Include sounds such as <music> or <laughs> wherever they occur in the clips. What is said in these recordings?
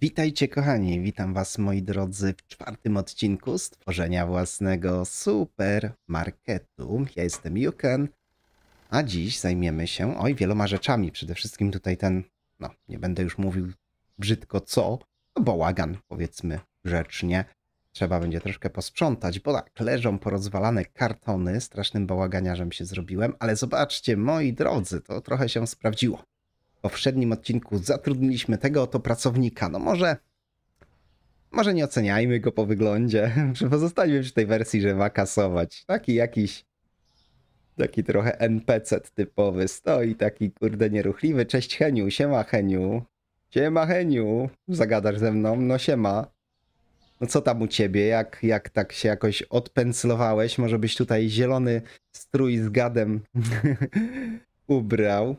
Witajcie kochani, witam was moi drodzy w czwartym odcinku stworzenia własnego supermarketu. Ja jestem Yuken, a dziś zajmiemy się, oj, wieloma rzeczami. Przede wszystkim tutaj ten, no, nie będę już mówił brzydko co, no bałagan powiedzmy grzecznie. Trzeba będzie troszkę posprzątać, bo tak, leżą porozwalane kartony, strasznym bałaganiarzem się zrobiłem, ale zobaczcie moi drodzy, to trochę się sprawdziło poprzednim odcinku zatrudniliśmy tego oto pracownika. No może... Może nie oceniajmy go po wyglądzie. <laughs> Pozostańmy przy tej wersji, że ma kasować. Taki jakiś... Taki trochę NPC typowy. Stoi taki kurde nieruchliwy. Cześć Heniu, siema Heniu. Siema Heniu, zagadasz ze mną? No siema. No co tam u ciebie? Jak, jak tak się jakoś odpęclowałeś? Może byś tutaj zielony strój z gadem <laughs> ubrał?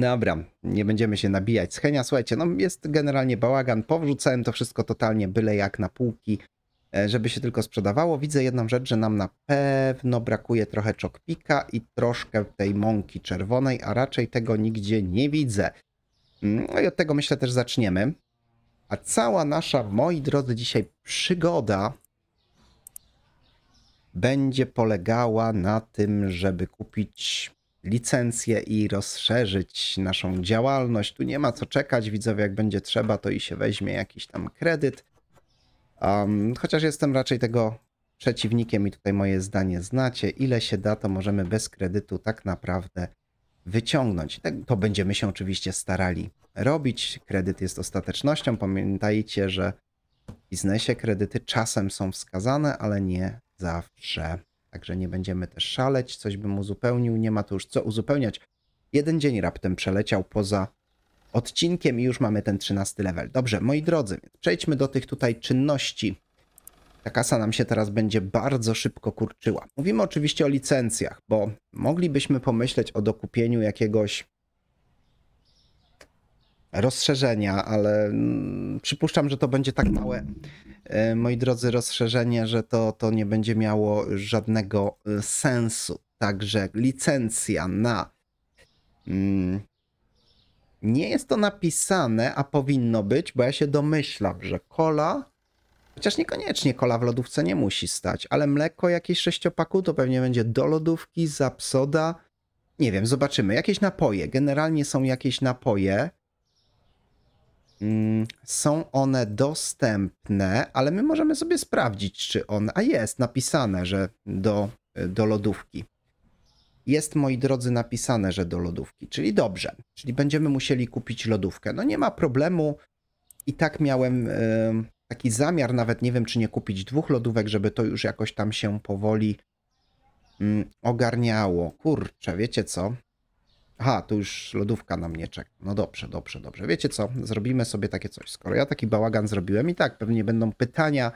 Dobra, nie będziemy się nabijać z Henia. Słuchajcie, no jest generalnie bałagan. Powrzucałem to wszystko totalnie byle jak na półki, e, żeby się tylko sprzedawało. Widzę jedną rzecz, że nam na pewno brakuje trochę czokpika i troszkę tej mąki czerwonej, a raczej tego nigdzie nie widzę. Mm, no i od tego myślę też zaczniemy. A cała nasza, moi drodzy, dzisiaj przygoda będzie polegała na tym, żeby kupić licencję i rozszerzyć naszą działalność. Tu nie ma co czekać, widzowie, jak będzie trzeba, to i się weźmie jakiś tam kredyt. Um, chociaż jestem raczej tego przeciwnikiem i tutaj moje zdanie znacie. Ile się da, to możemy bez kredytu tak naprawdę wyciągnąć. Tak, to będziemy się oczywiście starali robić. Kredyt jest ostatecznością. Pamiętajcie, że w biznesie kredyty czasem są wskazane, ale nie zawsze. Także nie będziemy też szaleć, coś bym uzupełnił, nie ma tu już co uzupełniać. Jeden dzień raptem przeleciał poza odcinkiem i już mamy ten 13 level. Dobrze, moi drodzy, przejdźmy do tych tutaj czynności. Ta kasa nam się teraz będzie bardzo szybko kurczyła. Mówimy oczywiście o licencjach, bo moglibyśmy pomyśleć o dokupieniu jakiegoś rozszerzenia, ale mm, przypuszczam, że to będzie tak małe, e, moi drodzy, rozszerzenie, że to, to nie będzie miało żadnego e, sensu. Także licencja na. Mm, nie jest to napisane, a powinno być, bo ja się domyślam, że kola. Chociaż niekoniecznie kola w lodówce nie musi stać, ale mleko jakieś sześciopaku to pewnie będzie do lodówki, zapsoda. Nie wiem, zobaczymy. Jakieś napoje. Generalnie są jakieś napoje. Mm, są one dostępne, ale my możemy sobie sprawdzić, czy one. A jest napisane, że do, do lodówki. Jest, moi drodzy, napisane, że do lodówki, czyli dobrze, czyli będziemy musieli kupić lodówkę. No nie ma problemu. I tak miałem e, taki zamiar, nawet nie wiem, czy nie kupić dwóch lodówek, żeby to już jakoś tam się powoli mm, ogarniało. Kurczę, wiecie co? Aha, tu już lodówka na mnie czeka. No dobrze, dobrze, dobrze. Wiecie co? Zrobimy sobie takie coś. Skoro ja taki bałagan zrobiłem i tak, pewnie będą pytania,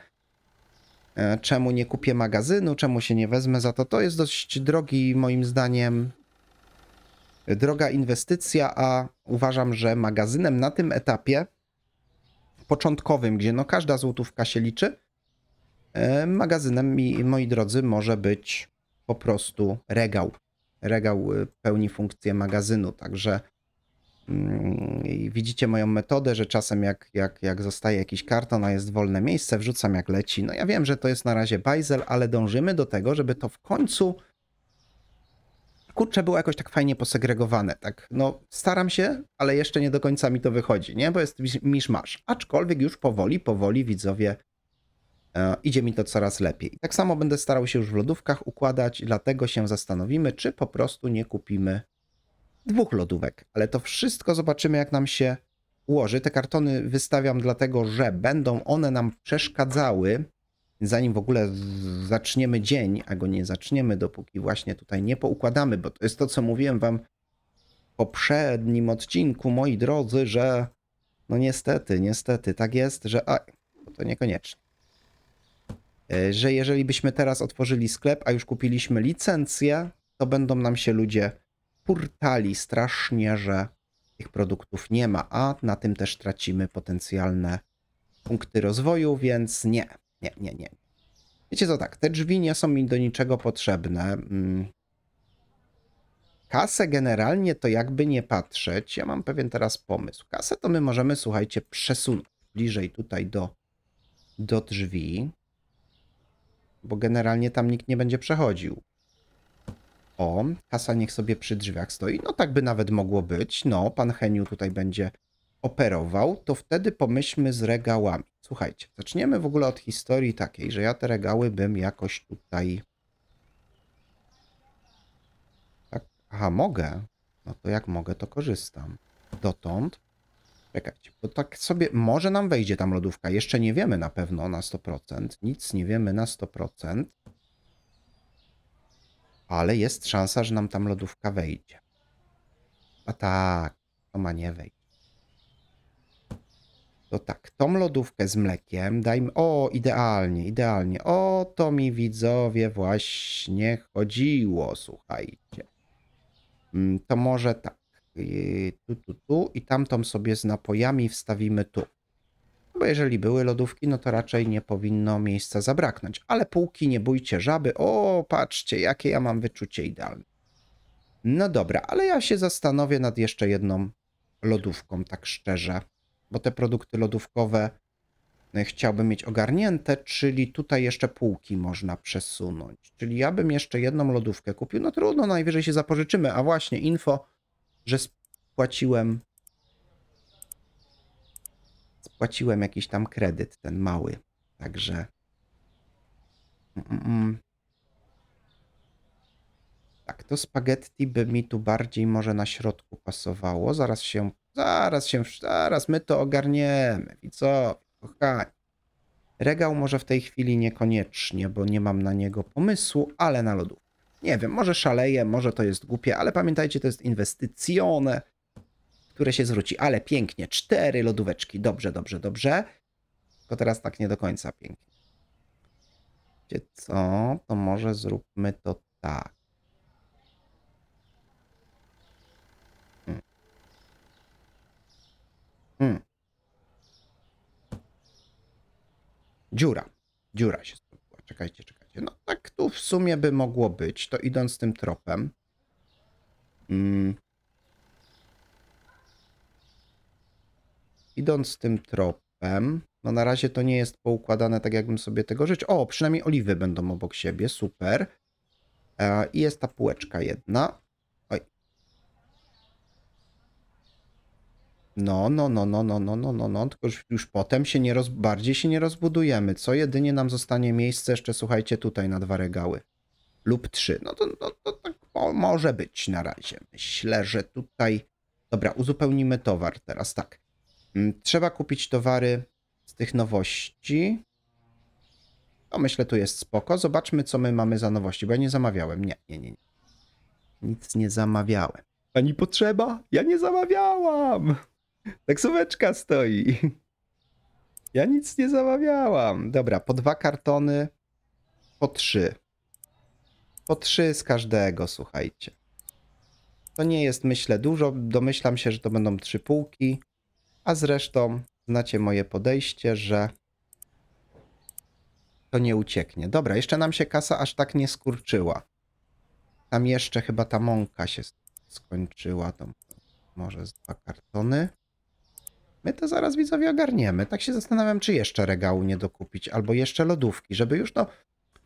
e, czemu nie kupię magazynu, czemu się nie wezmę za to. To jest dość drogi, moim zdaniem, droga inwestycja, a uważam, że magazynem na tym etapie początkowym, gdzie no każda złotówka się liczy, e, magazynem, moi drodzy, może być po prostu regał regał y, pełni funkcję magazynu, także mm, widzicie moją metodę, że czasem jak, jak, jak zostaje jakiś karton, a jest wolne miejsce, wrzucam jak leci. No ja wiem, że to jest na razie bajzel, ale dążymy do tego, żeby to w końcu kurczę było jakoś tak fajnie posegregowane. Tak, no staram się, ale jeszcze nie do końca mi to wychodzi, nie? Bo jest misz masz. Aczkolwiek już powoli, powoli widzowie E, idzie mi to coraz lepiej. Tak samo będę starał się już w lodówkach układać, dlatego się zastanowimy, czy po prostu nie kupimy dwóch lodówek. Ale to wszystko zobaczymy, jak nam się ułoży. Te kartony wystawiam dlatego, że będą one nam przeszkadzały, zanim w ogóle zaczniemy dzień, a go nie zaczniemy, dopóki właśnie tutaj nie poukładamy, bo to jest to, co mówiłem wam w poprzednim odcinku, moi drodzy, że no niestety, niestety, tak jest, że a, to niekoniecznie. E, że jeżeli byśmy teraz otworzyli sklep, a już kupiliśmy licencję, to będą nam się ludzie purtali strasznie, że tych produktów nie ma, a na tym też tracimy potencjalne punkty rozwoju, więc nie, nie, nie, nie. Wiecie co, tak, te drzwi nie są mi do niczego potrzebne. Mm. Kasę generalnie to jakby nie patrzeć. Ja mam pewien teraz pomysł. Kasę to my możemy, słuchajcie, przesunąć bliżej tutaj do, do drzwi bo generalnie tam nikt nie będzie przechodził. O, kasa niech sobie przy drzwiach stoi. No tak by nawet mogło być. No, pan Heniu tutaj będzie operował, to wtedy pomyślmy z regałami. Słuchajcie, zaczniemy w ogóle od historii takiej, że ja te regały bym jakoś tutaj... Tak, aha, mogę. No to jak mogę, to korzystam. Dotąd Czekajcie, bo tak sobie, może nam wejdzie tam lodówka, jeszcze nie wiemy na pewno na 100%, nic nie wiemy na 100%, ale jest szansa, że nam tam lodówka wejdzie. A tak, to ma nie wejść. To tak, tą lodówkę z mlekiem dajmy. O, idealnie, idealnie. O to mi widzowie właśnie chodziło, słuchajcie. Mm, to może tak tu, tu, tu i tamtą sobie z napojami wstawimy tu. Bo jeżeli były lodówki, no to raczej nie powinno miejsca zabraknąć. Ale półki, nie bójcie żaby. O, patrzcie, jakie ja mam wyczucie idealne. No dobra, ale ja się zastanowię nad jeszcze jedną lodówką, tak szczerze. Bo te produkty lodówkowe e, chciałbym mieć ogarnięte, czyli tutaj jeszcze półki można przesunąć. Czyli ja bym jeszcze jedną lodówkę kupił. No trudno, najwyżej się zapożyczymy. A właśnie info, że spłaciłem spłaciłem jakiś tam kredyt, ten mały. Także mm, mm. tak, to spaghetti by mi tu bardziej może na środku pasowało. Zaraz się, zaraz się, zaraz my to ogarniemy. I co, kochani. Regał może w tej chwili niekoniecznie, bo nie mam na niego pomysłu, ale na lodówkę. Nie wiem, może szaleję, może to jest głupie, ale pamiętajcie, to jest inwestycjone, które się zwróci. Ale pięknie, cztery lodóweczki, dobrze, dobrze, dobrze. Tylko teraz tak nie do końca pięknie. Wiecie co, to może zróbmy to tak. Hmm. Hmm. Dziura. Dziura się zrobiła. Czekajcie, czekajcie. No tak tu w sumie by mogło być, to idąc tym tropem. Mm. Idąc tym tropem, no na razie to nie jest poukładane tak, jakbym sobie tego życzył. O, przynajmniej oliwy będą obok siebie, super. E, I jest ta półeczka jedna. No, no, no, no, no, no, no, no, no, tylko już, już potem się nie roz, bardziej się nie rozbudujemy, co jedynie nam zostanie miejsce jeszcze, słuchajcie, tutaj na dwa regały lub trzy. No to, to, no to tak może być na razie. Myślę, że tutaj... Dobra, uzupełnimy towar teraz, tak. Mm, trzeba kupić towary z tych nowości. To myślę, tu jest spoko. Zobaczmy, co my mamy za nowości, bo ja nie zamawiałem. Nie, nie, nie. Nic nie zamawiałem. Ani potrzeba? Ja nie zamawiałam! Taksóweczka stoi. Ja nic nie zamawiałam. Dobra, po dwa kartony, po trzy. Po trzy z każdego, słuchajcie. To nie jest, myślę, dużo. Domyślam się, że to będą trzy półki. A zresztą znacie moje podejście, że to nie ucieknie. Dobra, jeszcze nam się kasa aż tak nie skurczyła. Tam jeszcze chyba ta mąka się skończyła. To może z dwa kartony. My to zaraz widzowie ogarniemy. Tak się zastanawiam, czy jeszcze regału nie dokupić, albo jeszcze lodówki, żeby już no...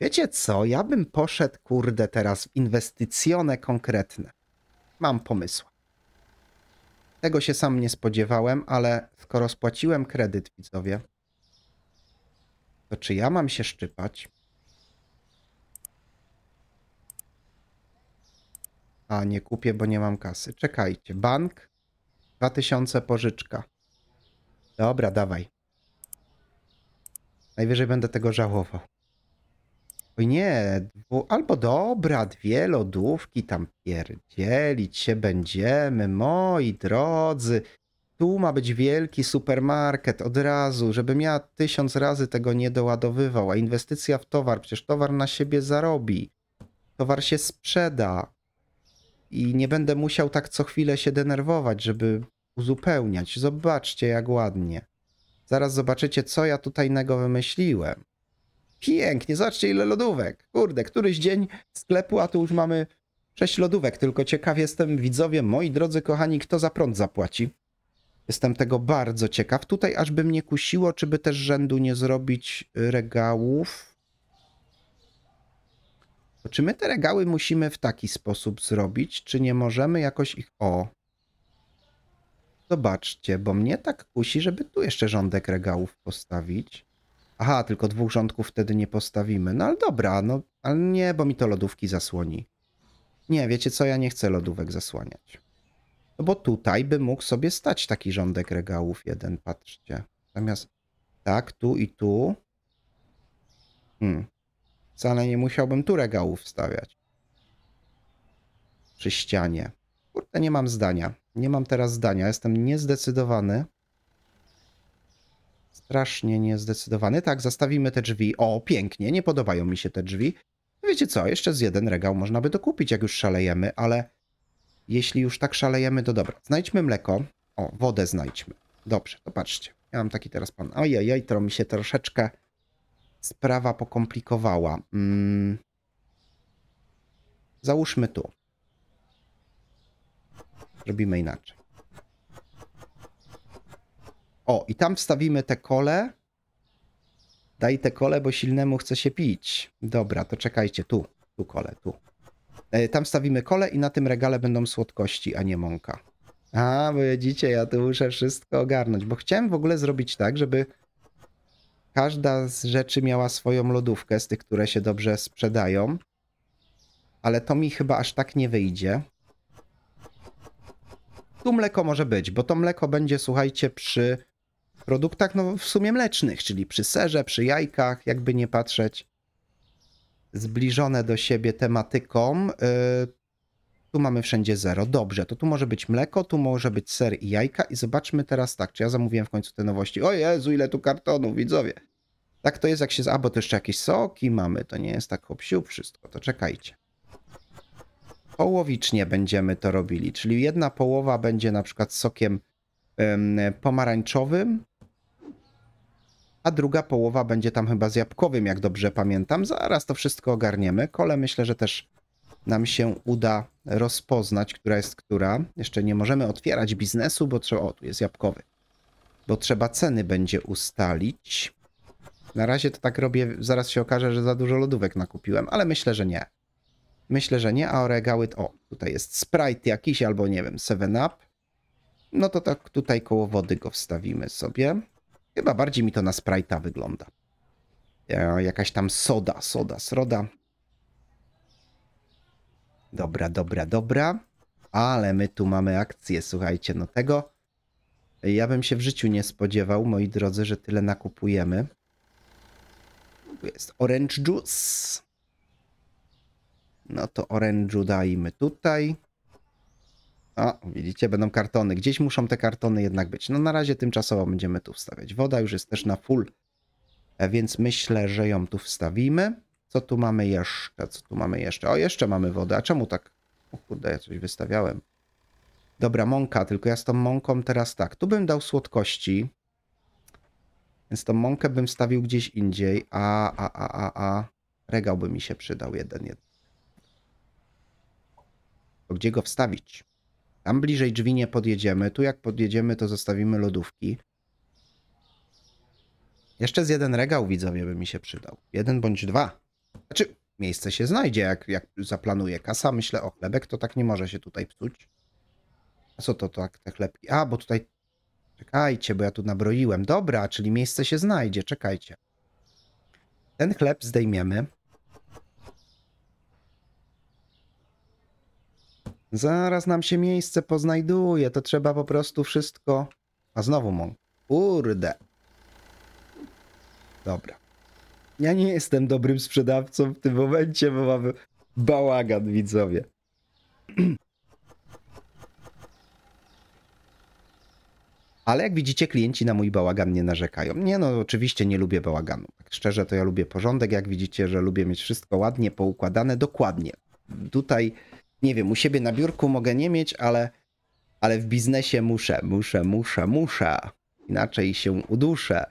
Wiecie co, ja bym poszedł, kurde, teraz w inwestycjone konkretne. Mam pomysł. Tego się sam nie spodziewałem, ale skoro spłaciłem kredyt, widzowie, to czy ja mam się szczypać? A, nie kupię, bo nie mam kasy. Czekajcie. Bank, 2000 pożyczka. Dobra, dawaj. Najwyżej będę tego żałował. Oj nie, albo dobra, dwie lodówki tam pierdzielić się będziemy, moi drodzy. Tu ma być wielki supermarket od razu, żebym ja tysiąc razy tego nie doładowywał, a inwestycja w towar, przecież towar na siebie zarobi. Towar się sprzeda. I nie będę musiał tak co chwilę się denerwować, żeby uzupełniać. Zobaczcie, jak ładnie. Zaraz zobaczycie, co ja tutaj nego wymyśliłem. Pięknie, zobaczcie ile lodówek. Kurde, któryś dzień sklepu, a tu już mamy sześć lodówek. Tylko ciekaw jestem, widzowie, moi drodzy kochani, kto za prąd zapłaci. Jestem tego bardzo ciekaw. Tutaj aż by mnie kusiło, czy by też rzędu nie zrobić regałów. To czy my te regały musimy w taki sposób zrobić, czy nie możemy jakoś ich... O, Zobaczcie, bo mnie tak kusi, żeby tu jeszcze rządek regałów postawić. Aha, tylko dwóch rządków wtedy nie postawimy. No ale dobra, no ale nie, bo mi to lodówki zasłoni. Nie, wiecie co, ja nie chcę lodówek zasłaniać. No bo tutaj by mógł sobie stać taki rządek regałów jeden, patrzcie. Natomiast tak, tu i tu. Hmm. Wcale nie musiałbym tu regałów stawiać. Przy ścianie. Kurde, nie mam zdania. Nie mam teraz zdania. Jestem niezdecydowany. Strasznie niezdecydowany. Tak, zastawimy te drzwi. O, pięknie. Nie podobają mi się te drzwi. Wiecie co, jeszcze z jeden regał można by dokupić, jak już szalejemy, ale jeśli już tak szalejemy, to dobra. Znajdźmy mleko. O, wodę znajdźmy. Dobrze, to patrzcie. Ja mam taki teraz pan. Ojej, to mi się troszeczkę sprawa pokomplikowała. Mm. Załóżmy tu. Robimy inaczej. O, i tam wstawimy te kole. Daj te kole, bo silnemu chce się pić. Dobra, to czekajcie, tu, tu kole, tu. E, tam wstawimy kole i na tym regale będą słodkości, a nie mąka. A, bo widzicie, ja tu muszę wszystko ogarnąć, bo chciałem w ogóle zrobić tak, żeby każda z rzeczy miała swoją lodówkę z tych, które się dobrze sprzedają. Ale to mi chyba aż tak nie wyjdzie tu mleko może być, bo to mleko będzie, słuchajcie, przy produktach no, w sumie mlecznych, czyli przy serze, przy jajkach, jakby nie patrzeć, zbliżone do siebie tematyką. Yy, tu mamy wszędzie zero. Dobrze, to tu może być mleko, tu może być ser i jajka. I zobaczmy teraz tak, czy ja zamówiłem w końcu te nowości. O Jezu, ile tu kartonów, widzowie. Tak to jest, jak się... A, bo to jeszcze jakieś soki mamy, to nie jest tak hop wszystko, to czekajcie połowicznie będziemy to robili, czyli jedna połowa będzie na przykład sokiem pomarańczowym, a druga połowa będzie tam chyba z jabłkowym, jak dobrze pamiętam. Zaraz to wszystko ogarniemy. Kole myślę, że też nam się uda rozpoznać, która jest która. Jeszcze nie możemy otwierać biznesu, bo trzeba... O, tu jest jabłkowy. Bo trzeba ceny będzie ustalić. Na razie to tak robię, zaraz się okaże, że za dużo lodówek nakupiłem, ale myślę, że nie. Myślę, że nie, a oregałyt, o, tutaj jest Sprite jakiś albo, nie wiem, 7-Up. No to tak tutaj koło wody go wstawimy sobie. Chyba bardziej mi to na Sprite'a wygląda. E, jakaś tam soda, soda, sroda. Dobra, dobra, dobra. Ale my tu mamy akcję, słuchajcie, no tego... Ja bym się w życiu nie spodziewał, moi drodzy, że tyle nakupujemy. Tu jest orange juice. No to orężu dajmy tutaj. O, widzicie, będą kartony. Gdzieś muszą te kartony jednak być. No na razie tymczasowo będziemy tu wstawiać. Woda już jest też na full, e, więc myślę, że ją tu wstawimy. Co tu mamy jeszcze? Co tu mamy jeszcze? O, jeszcze mamy wodę. A czemu tak? O kurde, ja coś wystawiałem. Dobra, mąka, tylko ja z tą mąką teraz tak. Tu bym dał słodkości, więc tą mąkę bym stawił gdzieś indziej, a, a, a, a, a. Regał by mi się przydał jeden, jeden gdzie go wstawić? Tam bliżej drzwi nie podjedziemy, tu jak podjedziemy, to zostawimy lodówki. Jeszcze z jeden regał widzowie by mi się przydał. Jeden bądź dwa. Znaczy, miejsce się znajdzie, jak, jak zaplanuję kasa. Myślę, o chlebek to tak nie może się tutaj psuć. A co to tak, te chlebki? A, bo tutaj... Czekajcie, bo ja tu nabroiłem. Dobra, czyli miejsce się znajdzie, czekajcie. Ten chleb zdejmiemy. Zaraz nam się miejsce poznajduje, to trzeba po prostu wszystko... A znowu mą. Kurde. Dobra. Ja nie jestem dobrym sprzedawcą w tym momencie, bo mamy bałagan, widzowie. <clears throat> Ale jak widzicie, klienci na mój bałagan nie narzekają. Nie no, oczywiście nie lubię bałaganu. Tak szczerze to ja lubię porządek, jak widzicie, że lubię mieć wszystko ładnie poukładane, dokładnie. Tutaj nie wiem, u siebie na biurku mogę nie mieć, ale, ale w biznesie muszę, muszę, muszę, muszę. Inaczej się uduszę.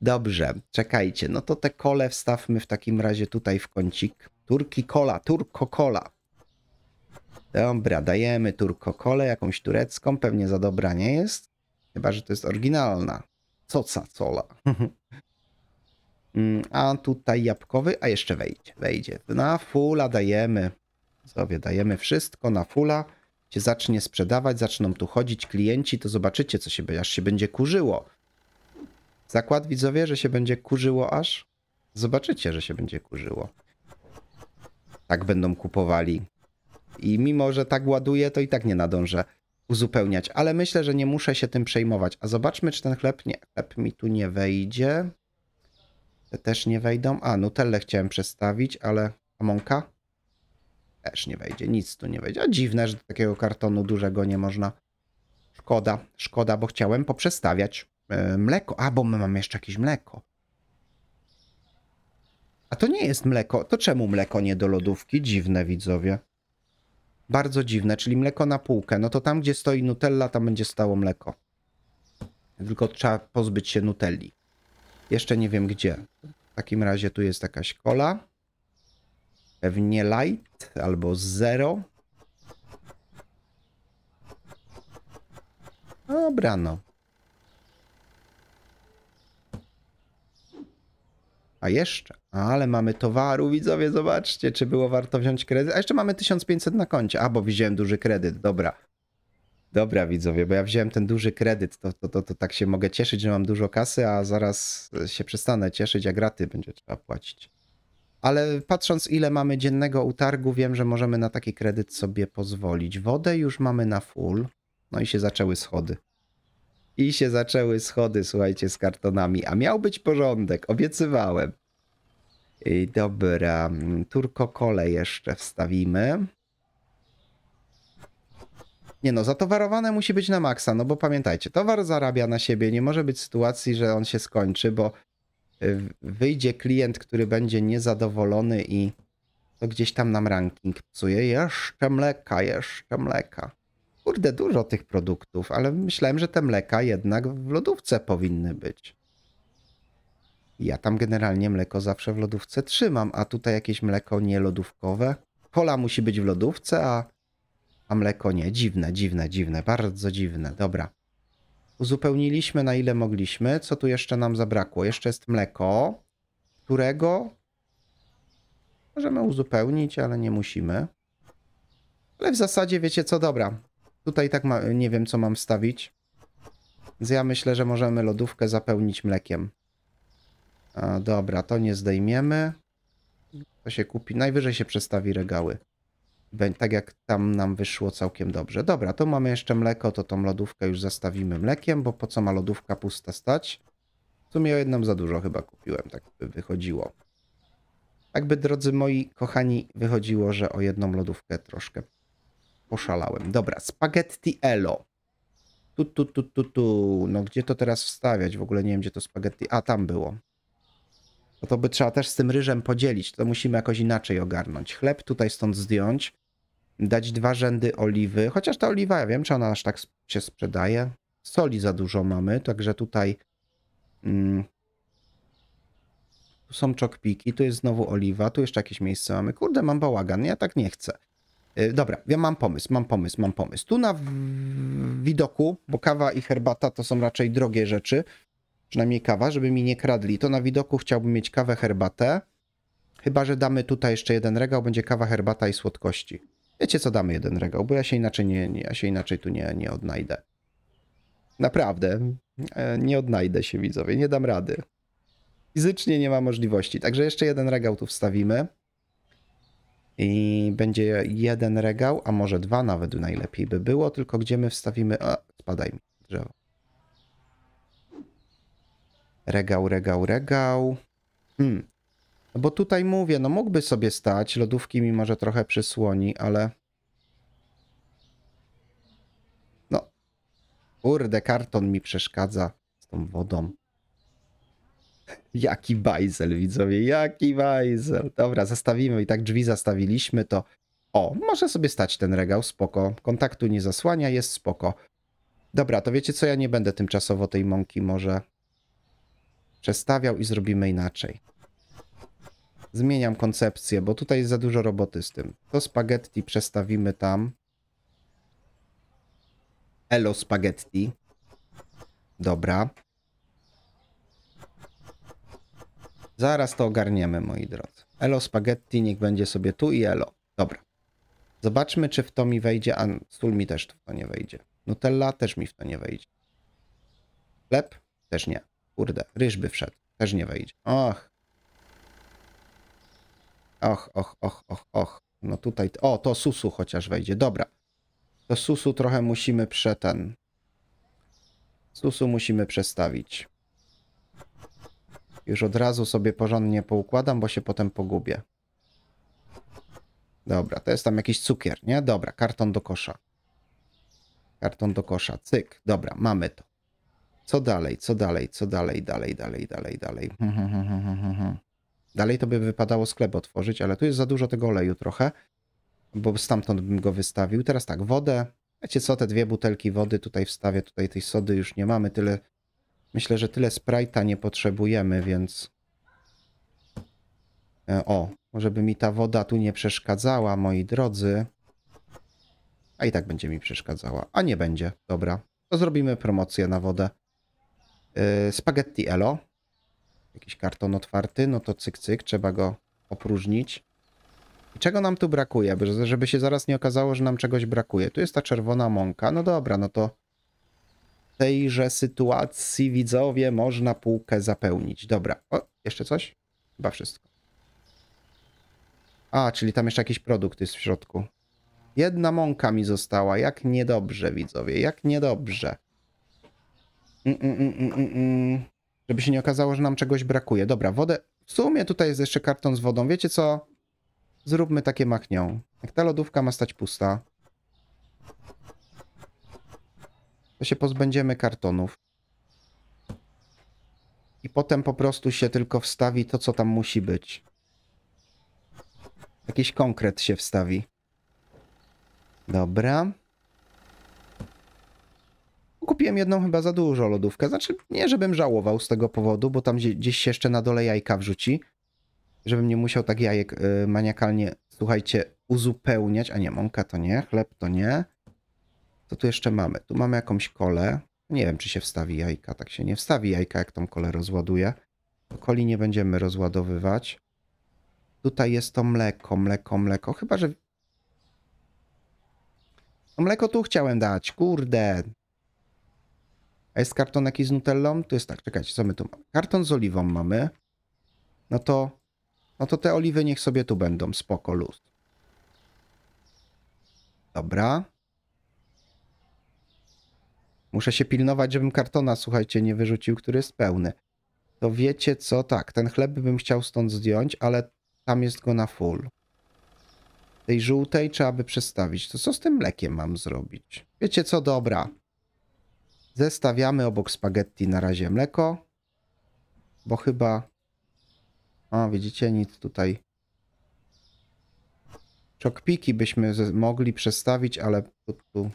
Dobrze, czekajcie, no to te kole wstawmy w takim razie tutaj w kącik. Turki kola, turko kola. Dobra, dajemy turko kole, jakąś turecką, pewnie za dobra nie jest. Chyba, że to jest oryginalna. Coca cola. <laughs> Mm, a tutaj jabłkowy, a jeszcze wejdzie, wejdzie. Na fula dajemy sobie dajemy wszystko na fula, się zacznie sprzedawać, zaczną tu chodzić klienci, to zobaczycie, co się aż się będzie kurzyło. Zakład widzowie, że się będzie kurzyło aż? Zobaczycie, że się będzie kurzyło. Tak będą kupowali. I mimo, że tak ładuję, to i tak nie nadążę uzupełniać, ale myślę, że nie muszę się tym przejmować. A zobaczmy, czy ten chleb, nie, chleb mi tu nie wejdzie. Te też nie wejdą. A, nutelle chciałem przestawić, ale mąka. Też nie wejdzie, nic tu nie wejdzie. A dziwne, że do takiego kartonu dużego nie można. Szkoda, szkoda, bo chciałem poprzestawiać yy, mleko. A, bo my mamy jeszcze jakieś mleko. A to nie jest mleko. To czemu mleko nie do lodówki? Dziwne, widzowie. Bardzo dziwne, czyli mleko na półkę. No to tam, gdzie stoi Nutella, tam będzie stało mleko. Tylko trzeba pozbyć się Nutelli. Jeszcze nie wiem gdzie. W takim razie tu jest jakaś kola. Pewnie light albo zero. Dobra, no. A jeszcze, ale mamy towaru, widzowie, zobaczcie, czy było warto wziąć kredyt. A jeszcze mamy 1500 na koncie. A, bo wziąłem duży kredyt, dobra. Dobra, widzowie, bo ja wziąłem ten duży kredyt, to, to, to, to tak się mogę cieszyć, że mam dużo kasy, a zaraz się przestanę cieszyć, a graty będzie trzeba płacić ale patrząc ile mamy dziennego utargu, wiem, że możemy na taki kredyt sobie pozwolić. Wodę już mamy na full. No i się zaczęły schody. I się zaczęły schody, słuchajcie, z kartonami. A miał być porządek, obiecywałem. I dobra, turkokole jeszcze wstawimy. Nie no, zatowarowane musi być na maksa, no bo pamiętajcie, towar zarabia na siebie, nie może być sytuacji, że on się skończy, bo wyjdzie klient, który będzie niezadowolony i to gdzieś tam nam ranking psuje. Jeszcze mleka, jeszcze mleka. Kurde, dużo tych produktów, ale myślałem, że te mleka jednak w lodówce powinny być. Ja tam generalnie mleko zawsze w lodówce trzymam, a tutaj jakieś mleko nielodówkowe. Kola musi być w lodówce, a, a mleko nie. Dziwne, dziwne, dziwne, bardzo dziwne. Dobra. Uzupełniliśmy na ile mogliśmy. Co tu jeszcze nam zabrakło? Jeszcze jest mleko, którego możemy uzupełnić, ale nie musimy. Ale w zasadzie wiecie co, dobra. Tutaj tak ma, nie wiem co mam wstawić. Więc ja myślę, że możemy lodówkę zapełnić mlekiem. A, dobra, to nie zdejmiemy. To się kupi. Najwyżej się przestawi regały tak jak tam nam wyszło całkiem dobrze. Dobra, to mamy jeszcze mleko, to tą lodówkę już zastawimy mlekiem, bo po co ma lodówka pusta stać? W sumie jedną za dużo chyba kupiłem, tak by wychodziło. Tak by, drodzy moi kochani, wychodziło, że o jedną lodówkę troszkę poszalałem. Dobra, spaghetti elo. Tu, tu, tu, tu, tu. No gdzie to teraz wstawiać? W ogóle nie wiem, gdzie to spaghetti... A, tam było. No to by trzeba też z tym ryżem podzielić. To musimy jakoś inaczej ogarnąć. Chleb tutaj stąd zdjąć dać dwa rzędy oliwy, chociaż ta oliwa, ja wiem, czy ona aż tak się sprzedaje. Soli za dużo mamy, także tutaj mm, tu są czokpiki, tu jest znowu oliwa, tu jeszcze jakieś miejsce mamy. Kurde, mam bałagan, ja tak nie chcę. Yy, dobra, ja mam pomysł, mam pomysł, mam pomysł. Tu na widoku, bo kawa i herbata to są raczej drogie rzeczy, przynajmniej kawa, żeby mi nie kradli, to na widoku chciałbym mieć kawę, herbatę, chyba że damy tutaj jeszcze jeden regał, będzie kawa, herbata i słodkości. Wiecie co, damy jeden regał, bo ja się inaczej, nie, nie ja się inaczej tu nie, nie odnajdę. Naprawdę, e, nie odnajdę się widzowie, nie dam rady. Fizycznie nie ma możliwości, także jeszcze jeden regał tu wstawimy. I będzie jeden regał, a może dwa nawet najlepiej by było, tylko gdzie my wstawimy... A, spadaj mi drzewo. Regał, regał, regał. Hmm, bo tutaj mówię, no mógłby sobie stać, lodówki mi może trochę przysłoni, ale... No, kurde, karton mi przeszkadza z tą wodą. <laughs> Jaki bajzel, widzowie, jaki bajzel. Dobra, zastawimy i tak drzwi zastawiliśmy, to... O, może sobie stać ten regał, spoko. Kontaktu nie zasłania, jest spoko. Dobra, to wiecie co, ja nie będę tymczasowo tej mąki może przestawiał i zrobimy inaczej zmieniam koncepcję, bo tutaj jest za dużo roboty z tym. To spaghetti przestawimy tam. Elo spaghetti. Dobra. Zaraz to ogarniemy, moi drodzy. Elo spaghetti niech będzie sobie tu i elo. Dobra. Zobaczmy, czy w to mi wejdzie, a stół mi też w to nie wejdzie. Nutella też mi w to nie wejdzie. Chleb? Też nie. Kurde, ryżby wszedł. Też nie wejdzie. Och, Och, och, och, och, och. No tutaj, o, to susu chociaż wejdzie. Dobra. To susu trochę musimy prze ten. Susu musimy przestawić. Już od razu sobie porządnie poukładam, bo się potem pogubię. Dobra, to jest tam jakiś cukier, nie? Dobra, karton do kosza. Karton do kosza, cyk. Dobra, mamy to. Co dalej, co dalej, co dalej, dalej, dalej, dalej, dalej. Hmm, hmm, hmm, Dalej to by wypadało sklep otworzyć, ale tu jest za dużo tego oleju trochę, bo stamtąd bym go wystawił. Teraz tak, wodę. Wiecie co, te dwie butelki wody tutaj wstawię, tutaj tej sody już nie mamy. Tyle, myślę, że tyle Sprite'a nie potrzebujemy, więc... E, o, może by mi ta woda tu nie przeszkadzała, moi drodzy. A i tak będzie mi przeszkadzała. A nie będzie. Dobra. To zrobimy promocję na wodę. Yy, spaghetti Elo jakiś karton otwarty, no to cyk, cyk, trzeba go opróżnić. I czego nam tu brakuje? Żeby się zaraz nie okazało, że nam czegoś brakuje. Tu jest ta czerwona mąka. No dobra, no to w tejże sytuacji widzowie można półkę zapełnić. Dobra. O, jeszcze coś? Chyba wszystko. A, czyli tam jeszcze jakiś produkt jest w środku. Jedna mąka mi została. Jak niedobrze, widzowie. Jak niedobrze. Mm, mm, mm, mm, mm. mm żeby się nie okazało, że nam czegoś brakuje. Dobra, wodę, w sumie tutaj jest jeszcze karton z wodą. Wiecie co? Zróbmy takie machnią. Jak ta lodówka ma stać pusta, to się pozbędziemy kartonów. I potem po prostu się tylko wstawi to, co tam musi być. Jakiś konkret się wstawi. Dobra kupiłem jedną chyba za dużo lodówkę. Znaczy, nie żebym żałował z tego powodu, bo tam gdzieś się jeszcze na dole jajka wrzuci. Żebym nie musiał tak jajek y, maniakalnie, słuchajcie, uzupełniać. A nie, mąka to nie, chleb to nie. Co tu jeszcze mamy? Tu mamy jakąś kolę. Nie wiem, czy się wstawi jajka. Tak się nie wstawi jajka, jak tą kolę rozładuje. Koli nie będziemy rozładowywać. Tutaj jest to mleko, mleko, mleko. Chyba, że... To mleko tu chciałem dać, kurde. A jest karton jakiś z nutellą? To jest tak, czekajcie, co my tu mamy? Karton z oliwą mamy. No to, no to te oliwy niech sobie tu będą, spoko, luz. Dobra. Muszę się pilnować, żebym kartona, słuchajcie, nie wyrzucił, który jest pełny. To wiecie co? Tak, ten chleb bym chciał stąd zdjąć, ale tam jest go na full. Tej żółtej trzeba by przestawić. To co z tym mlekiem mam zrobić? Wiecie co? Dobra. Zestawiamy obok spaghetti na razie mleko, bo chyba... a widzicie, nic tutaj. Czokpiki byśmy mogli przestawić, ale tu, tu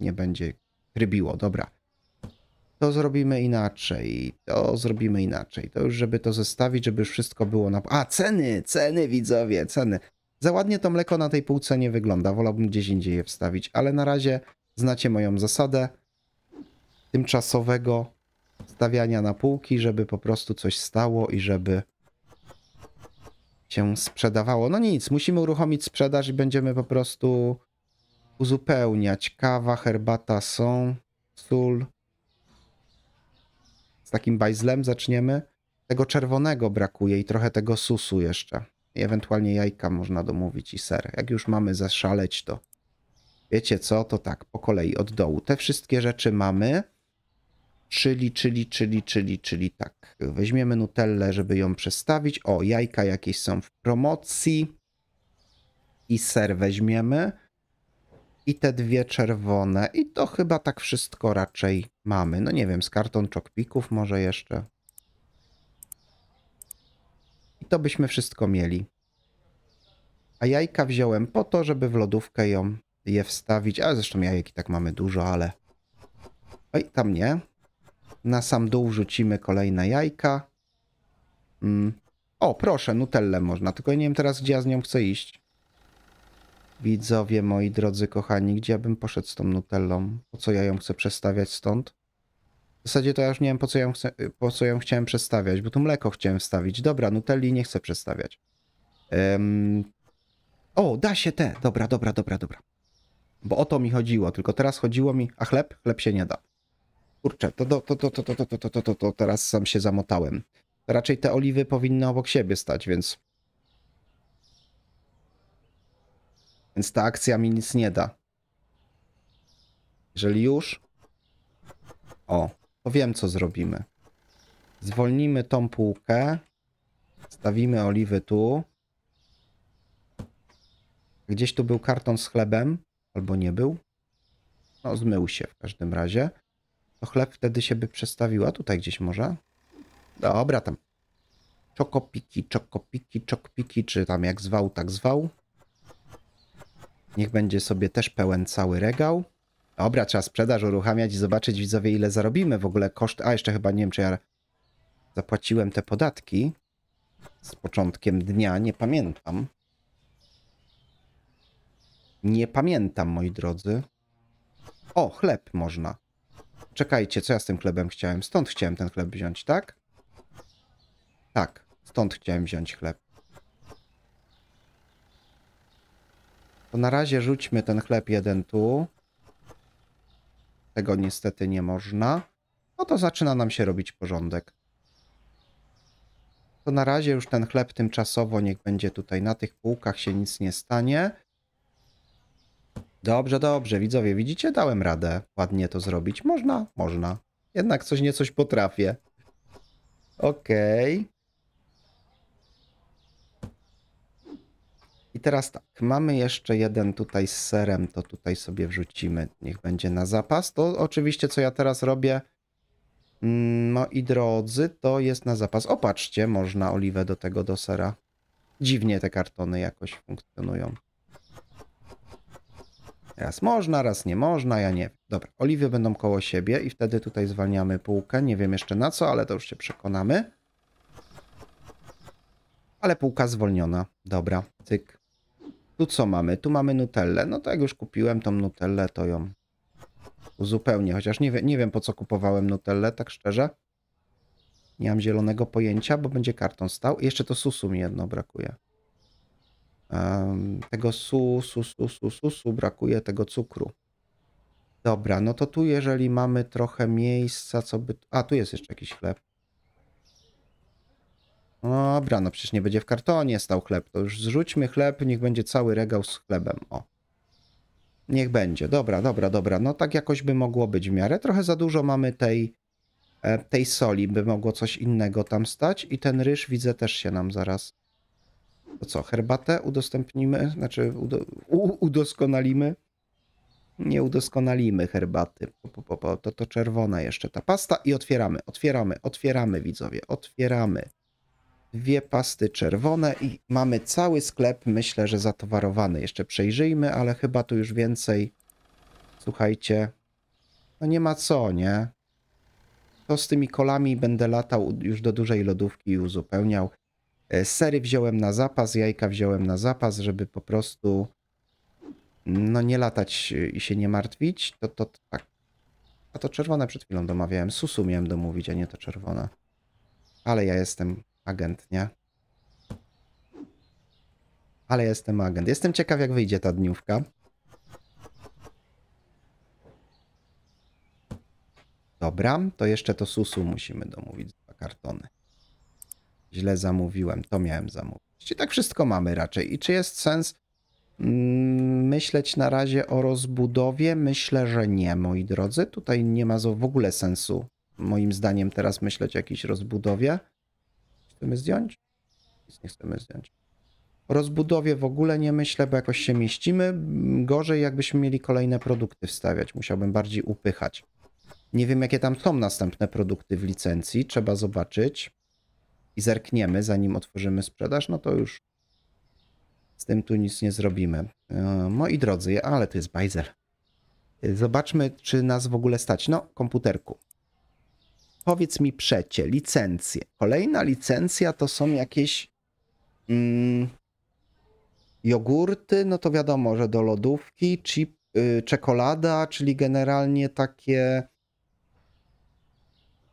nie będzie rybiło. Dobra. To zrobimy inaczej. To zrobimy inaczej. To już, żeby to zestawić, żeby już wszystko było na... A, ceny! Ceny, widzowie, ceny. Za ładnie to mleko na tej półce nie wygląda. Wolałbym gdzieś indziej je wstawić, ale na razie znacie moją zasadę tymczasowego stawiania na półki, żeby po prostu coś stało i żeby się sprzedawało. No nic, musimy uruchomić sprzedaż i będziemy po prostu uzupełniać. Kawa, herbata są, sól. Z takim bajzlem zaczniemy. Tego czerwonego brakuje i trochę tego susu jeszcze. I ewentualnie jajka można domówić i ser. Jak już mamy zaszaleć, to wiecie co, to tak, po kolei od dołu. Te wszystkie rzeczy mamy czyli, czyli, czyli, czyli, czyli tak. Weźmiemy Nutellę, żeby ją przestawić. O, jajka jakieś są w promocji. I ser weźmiemy. I te dwie czerwone. I to chyba tak wszystko raczej mamy. No nie wiem, z karton czokpików może jeszcze. I to byśmy wszystko mieli. A jajka wziąłem po to, żeby w lodówkę ją je wstawić. A zresztą jajek i tak mamy dużo, ale... Oj, tam nie. Na sam dół rzucimy kolejne jajka. Mm. O, proszę, Nutellę można, tylko nie wiem teraz, gdzie ja z nią chcę iść. Widzowie, moi drodzy kochani, gdzie ja bym poszedł z tą Nutellą? Po co ja ją chcę przestawiać stąd? W zasadzie to ja już nie wiem, po co ją, chcę, po co ją chciałem przestawiać, bo tu mleko chciałem wstawić. Dobra, Nutelli nie chcę przestawiać. Um... O, da się te. Dobra, dobra, dobra, dobra. Bo o to mi chodziło, tylko teraz chodziło mi... A chleb? Chleb się nie da. Kurczę, to, to, to, to, to, to, to, to, to, to teraz sam się zamotałem. Raczej te oliwy powinny obok siebie stać, więc... Więc ta akcja mi nic nie da. Jeżeli już... O, to wiem co zrobimy. Zwolnimy tą półkę. Stawimy oliwy tu. Gdzieś tu był karton z chlebem, albo nie był. No, zmył się w każdym razie to no chleb wtedy się by przestawiła. Tutaj gdzieś może? Dobra, tam. Czokopiki, czokopiki, czokpiki, czy tam jak zwał, tak zwał. Niech będzie sobie też pełen cały regał. Dobra, trzeba sprzedaż uruchamiać i zobaczyć widzowie ile zarobimy w ogóle koszt. A jeszcze chyba nie wiem czy ja zapłaciłem te podatki z początkiem dnia, nie pamiętam. Nie pamiętam moi drodzy. O, chleb można. Czekajcie, co ja z tym chlebem chciałem? Stąd chciałem ten chleb wziąć, tak? Tak, stąd chciałem wziąć chleb. To na razie rzućmy ten chleb jeden tu. Tego niestety nie można. No to zaczyna nam się robić porządek. To na razie już ten chleb tymczasowo niech będzie tutaj na tych półkach, się nic nie stanie. Dobrze, dobrze, widzowie, widzicie? Dałem radę ładnie to zrobić. Można, można. Jednak coś nie coś potrafię. Okej. Okay. I teraz tak, mamy jeszcze jeden tutaj z serem, to tutaj sobie wrzucimy, niech będzie na zapas. To oczywiście, co ja teraz robię, no mm, i drodzy, to jest na zapas. Opatrzcie, można oliwę do tego do sera. Dziwnie te kartony jakoś funkcjonują. Raz można, raz nie można, ja nie Dobra, oliwy będą koło siebie i wtedy tutaj zwalniamy półkę. Nie wiem jeszcze na co, ale to już się przekonamy. Ale półka zwolniona. Dobra, cyk. Tu co mamy? Tu mamy nutellę. No to jak już kupiłem tą nutellę, to ją uzupełnię. Chociaż nie, wie, nie wiem po co kupowałem nutellę, tak szczerze. Nie mam zielonego pojęcia, bo będzie karton stał. I jeszcze to susu mi jedno brakuje tego su, su, su, su, su, su, brakuje tego cukru. Dobra, no to tu jeżeli mamy trochę miejsca, co by... A, tu jest jeszcze jakiś chleb. Dobra, no przecież nie będzie w kartonie stał chleb. To już zrzućmy chleb, niech będzie cały regał z chlebem. O. Niech będzie. Dobra, dobra, dobra. No tak jakoś by mogło być w miarę. Trochę za dużo mamy tej, e, tej soli, by mogło coś innego tam stać. I ten ryż widzę też się nam zaraz to co, herbatę udostępnimy? Znaczy udo, u, udoskonalimy? Nie udoskonalimy herbaty. Po, po, po, to, to czerwona jeszcze ta pasta i otwieramy, otwieramy, otwieramy widzowie, otwieramy. Dwie pasty czerwone i mamy cały sklep, myślę, że zatowarowany. Jeszcze przejrzyjmy, ale chyba tu już więcej. Słuchajcie, no nie ma co, nie? To z tymi kolami będę latał już do dużej lodówki i uzupełniał. E, sery wziąłem na zapas, jajka wziąłem na zapas, żeby po prostu no nie latać e, i się nie martwić. To, to tak. A to czerwone przed chwilą domawiałem. Susu miałem domówić, a nie to czerwone. Ale ja jestem agent, nie? Ale jestem agent. Jestem ciekaw, jak wyjdzie ta dniówka. Dobra, to jeszcze to susu musimy domówić. Dwa kartony źle zamówiłem, to miałem zamówić. I tak wszystko mamy raczej. I czy jest sens mm, myśleć na razie o rozbudowie? Myślę, że nie, moi drodzy. Tutaj nie ma w ogóle sensu, moim zdaniem, teraz myśleć o jakiejś rozbudowie. Chcemy zdjąć? Nic nie chcemy zdjąć. O rozbudowie w ogóle nie myślę, bo jakoś się mieścimy. Gorzej, jakbyśmy mieli kolejne produkty wstawiać. Musiałbym bardziej upychać. Nie wiem, jakie tam są następne produkty w licencji. Trzeba zobaczyć i zerkniemy, zanim otworzymy sprzedaż, no to już z tym tu nic nie zrobimy. E, moi drodzy, ale to jest bajzel. E, zobaczmy, czy nas w ogóle stać. No, komputerku. Powiedz mi przecie, licencje. Kolejna licencja to są jakieś mm, jogurty, no to wiadomo, że do lodówki, chip, y, czekolada, czyli generalnie takie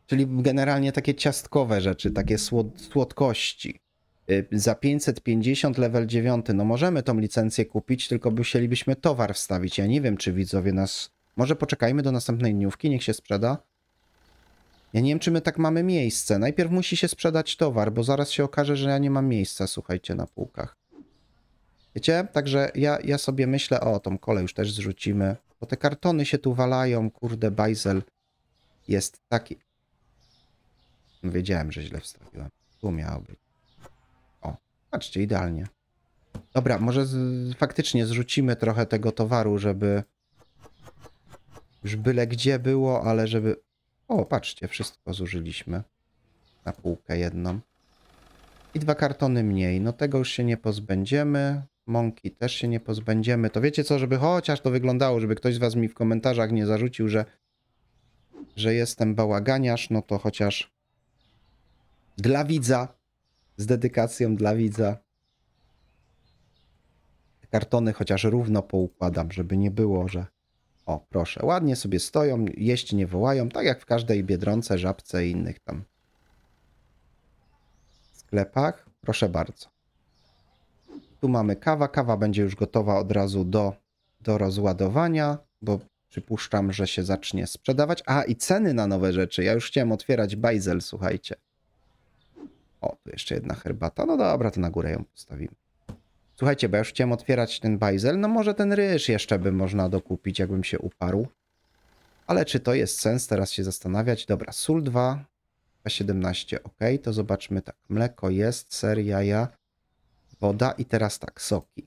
czyli generalnie takie ciastkowe rzeczy, takie słodkości. Y, za 550 level 9, no możemy tą licencję kupić, tylko musielibyśmy towar wstawić. Ja nie wiem, czy widzowie nas... Może poczekajmy do następnej dniówki, niech się sprzeda? Ja nie wiem, czy my tak mamy miejsce. Najpierw musi się sprzedać towar, bo zaraz się okaże, że ja nie mam miejsca, słuchajcie, na półkach. Wiecie? Także ja, ja sobie myślę, o, tą kolę już też zrzucimy, bo te kartony się tu walają, kurde, bajzel jest taki. No wiedziałem, że źle wstawiłem. Tu miało być. O, patrzcie, idealnie. Dobra, może z, faktycznie zrzucimy trochę tego towaru, żeby już byle gdzie było, ale żeby... O, patrzcie, wszystko zużyliśmy. Na półkę jedną. I dwa kartony mniej. No tego już się nie pozbędziemy. Mąki też się nie pozbędziemy. To wiecie co, żeby chociaż to wyglądało, żeby ktoś z was mi w komentarzach nie zarzucił, że, że jestem bałaganiarz, no to chociaż dla widza, z dedykacją dla widza. Te kartony chociaż równo poukładam, żeby nie było, że o proszę, ładnie sobie stoją, jeść nie wołają, tak jak w każdej Biedronce, Żabce i innych tam sklepach. Proszę bardzo. Tu mamy kawa. Kawa będzie już gotowa od razu do, do rozładowania, bo przypuszczam, że się zacznie sprzedawać. A i ceny na nowe rzeczy. Ja już chciałem otwierać bajzel, słuchajcie. O, tu jeszcze jedna herbata. No dobra, to na górę ją postawimy. Słuchajcie, bo ja już chciałem otwierać ten bajzel. No może ten ryż jeszcze by można dokupić, jakbym się uparł. Ale czy to jest sens teraz się zastanawiać? Dobra, sól 2, 17, ok. To zobaczmy tak. Mleko jest, ser, jaja, woda i teraz tak, soki.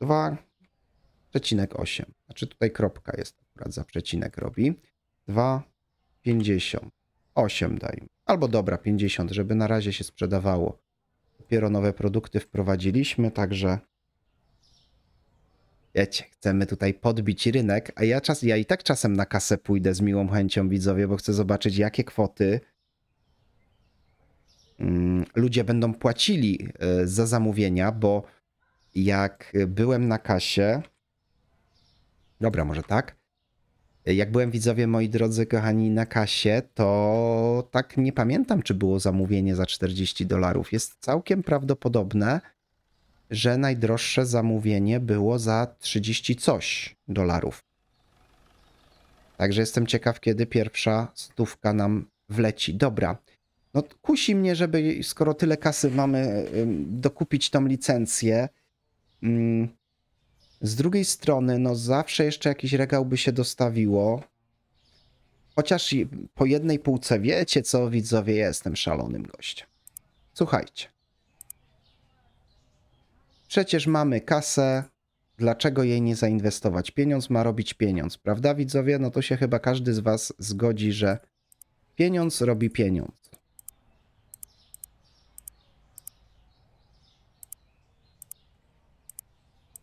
2,8. Znaczy tutaj kropka jest akurat za przecinek robi. 2,50. 8 dajmy. Albo dobra, 50, żeby na razie się sprzedawało. Dopiero nowe produkty wprowadziliśmy, także wiecie, chcemy tutaj podbić rynek, a ja, czas, ja i tak czasem na kasę pójdę z miłą chęcią widzowie, bo chcę zobaczyć jakie kwoty mm, ludzie będą płacili e, za zamówienia, bo jak byłem na kasie, dobra, może tak, jak byłem widzowie, moi drodzy kochani, na kasie, to tak nie pamiętam, czy było zamówienie za 40 dolarów. Jest całkiem prawdopodobne, że najdroższe zamówienie było za 30 coś dolarów. Także jestem ciekaw, kiedy pierwsza stówka nam wleci. Dobra. No kusi mnie, żeby skoro tyle kasy mamy, dokupić tą licencję. Mm, z drugiej strony, no zawsze jeszcze jakiś regał by się dostawiło. Chociaż po jednej półce wiecie co, widzowie, ja jestem szalonym gościem. Słuchajcie. Przecież mamy kasę, dlaczego jej nie zainwestować? Pieniądz ma robić pieniądz, prawda widzowie? No to się chyba każdy z was zgodzi, że pieniądz robi pieniądz.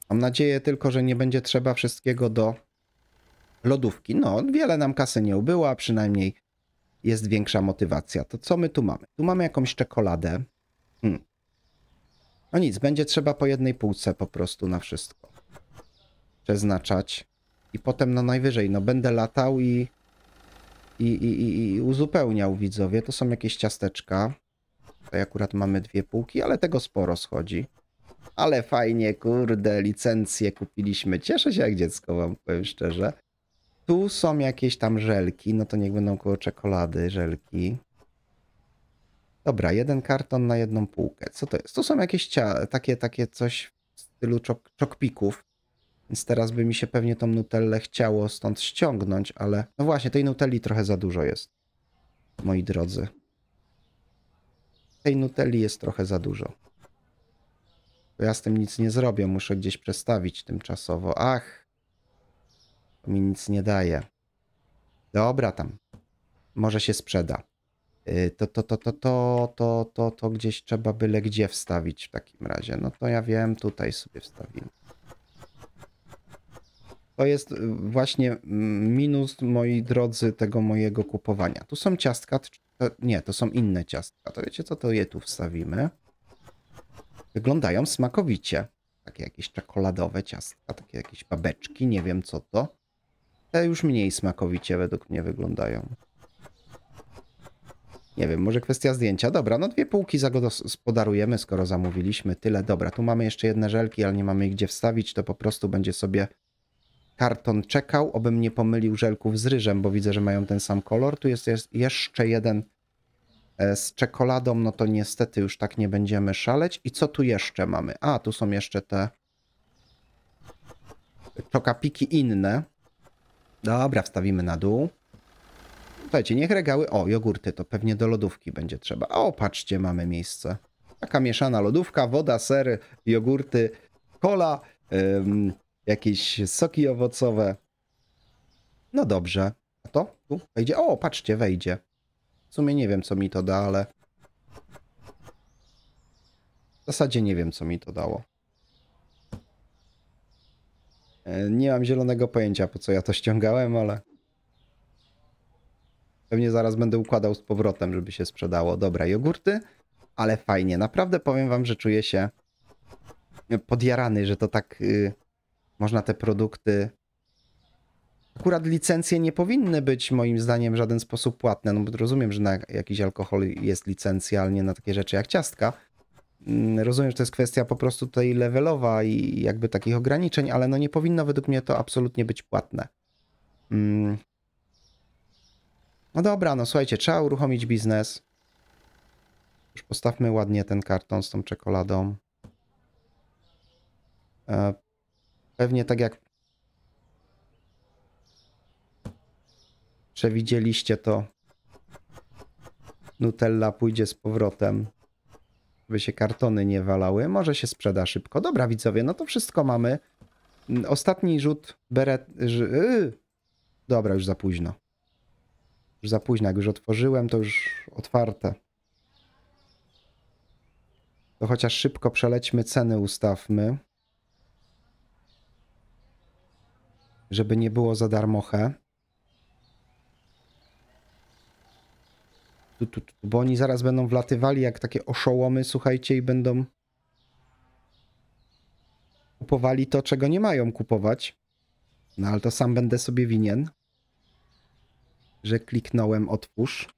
Mam nadzieję tylko, że nie będzie trzeba wszystkiego do lodówki. No, wiele nam kasy nie ubyła, przynajmniej jest większa motywacja. To co my tu mamy? Tu mamy jakąś czekoladę. Hmm. No nic, będzie trzeba po jednej półce po prostu na wszystko przeznaczać. I potem no najwyżej, no będę latał i, i, i, i uzupełniał widzowie. To są jakieś ciasteczka. Tutaj akurat mamy dwie półki, ale tego sporo schodzi ale fajnie, kurde, licencję kupiliśmy. Cieszę się jak dziecko, wam powiem szczerze. Tu są jakieś tam żelki, no to niech będą koło czekolady żelki. Dobra, jeden karton na jedną półkę. Co to jest? Tu są jakieś takie, takie coś w stylu czok czokpików. Więc teraz by mi się pewnie tą nutellę chciało stąd ściągnąć, ale... No właśnie, tej nutelli trochę za dużo jest, moi drodzy. Tej nutelli jest trochę za dużo. To ja z tym nic nie zrobię, muszę gdzieś przestawić tymczasowo. Ach, to mi nic nie daje. Dobra tam, może się sprzeda. Y, to, to, to, to, to, to, to, to gdzieś trzeba byle gdzie wstawić w takim razie. No to ja wiem, tutaj sobie wstawimy. To jest y, właśnie minus, moi drodzy, tego mojego kupowania. Tu są ciastka, nie, to są inne ciastka. To wiecie co, to je tu wstawimy. Wyglądają smakowicie. Takie jakieś czekoladowe ciastka, takie jakieś babeczki, nie wiem co to. Te już mniej smakowicie według mnie wyglądają. Nie wiem, może kwestia zdjęcia. Dobra, no dwie półki zagospodarujemy, skoro zamówiliśmy tyle. Dobra, tu mamy jeszcze jedne żelki, ale nie mamy ich gdzie wstawić, to po prostu będzie sobie karton czekał, obym nie pomylił żelków z ryżem, bo widzę, że mają ten sam kolor. Tu jest jeszcze jeden E, z czekoladą, no to niestety już tak nie będziemy szaleć. I co tu jeszcze mamy? A, tu są jeszcze te czokapiki inne. Dobra, wstawimy na dół. Słuchajcie, niech regały... O, jogurty, to pewnie do lodówki będzie trzeba. O, patrzcie, mamy miejsce. Taka mieszana lodówka, woda, sery, jogurty, kola, ym, jakieś soki owocowe. No dobrze. A to? Tu wejdzie? O, patrzcie, wejdzie. W sumie nie wiem, co mi to da, ale... W zasadzie nie wiem, co mi to dało. E, nie mam zielonego pojęcia, po co ja to ściągałem, ale... Pewnie zaraz będę układał z powrotem, żeby się sprzedało. Dobra, jogurty, ale fajnie. Naprawdę powiem wam, że czuję się podjarany, że to tak... Yy, można te produkty Akurat licencje nie powinny być moim zdaniem w żaden sposób płatne, no bo rozumiem, że na jakiś alkohol jest licencja, ale nie na takie rzeczy jak ciastka. Mm, rozumiem, że to jest kwestia po prostu tutaj levelowa i jakby takich ograniczeń, ale no nie powinno według mnie to absolutnie być płatne. Mm. No dobra, no słuchajcie, trzeba uruchomić biznes. Już postawmy ładnie ten karton z tą czekoladą. E, pewnie tak jak przewidzieliście to. Nutella pójdzie z powrotem, by się kartony nie walały. Może się sprzeda szybko. Dobra, widzowie, no to wszystko mamy. Ostatni rzut beret... Yy. Dobra, już za późno. Już za późno, jak już otworzyłem, to już otwarte. To chociaż szybko przelećmy ceny, ustawmy. Żeby nie było za darmoche. Tu, tu, tu, bo oni zaraz będą wlatywali jak takie oszołomy, słuchajcie, i będą kupowali to, czego nie mają kupować. No ale to sam będę sobie winien, że kliknąłem otwórz.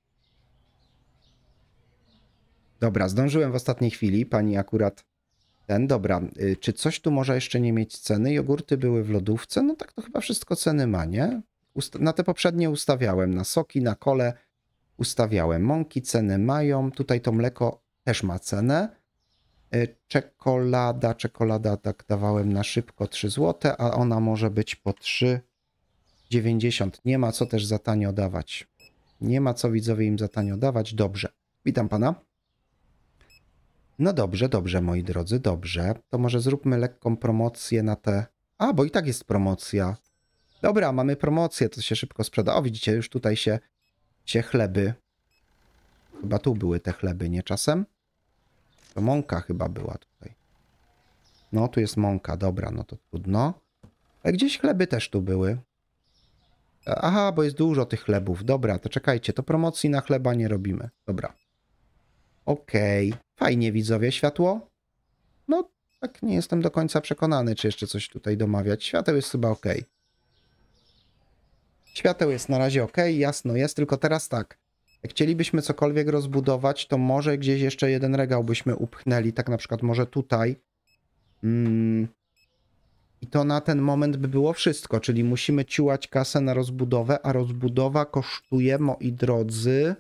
Dobra, zdążyłem w ostatniej chwili, pani akurat ten, dobra. Y, czy coś tu może jeszcze nie mieć ceny? Jogurty były w lodówce? No tak to chyba wszystko ceny ma, nie? Usta na te poprzednie ustawiałem, na soki, na kole, ustawiałem. Mąki ceny mają, tutaj to mleko też ma cenę. E, czekolada, czekolada tak dawałem na szybko 3 zł, a ona może być po 3,90. Nie ma co też za tanio dawać. Nie ma co widzowie im za tanio dawać. Dobrze. Witam pana. No dobrze, dobrze moi drodzy, dobrze. To może zróbmy lekką promocję na te... A, bo i tak jest promocja. Dobra, mamy promocję, to się szybko sprzeda. O, widzicie, już tutaj się chleby. Chyba tu były te chleby, nie czasem? To mąka chyba była tutaj. No, tu jest mąka, dobra, no to trudno. Ale gdzieś chleby też tu były. Aha, bo jest dużo tych chlebów. Dobra, to czekajcie, to promocji na chleba nie robimy. Dobra. Okej, okay. fajnie widzowie, światło? No, tak nie jestem do końca przekonany, czy jeszcze coś tutaj domawiać. Świateł jest chyba okej. Okay. Świateł jest na razie ok, jasno jest, tylko teraz tak. Jak chcielibyśmy cokolwiek rozbudować, to może gdzieś jeszcze jeden regał byśmy upchnęli, tak na przykład może tutaj. Mm. I to na ten moment by było wszystko, czyli musimy ciłać kasę na rozbudowę, a rozbudowa kosztuje, moi drodzy...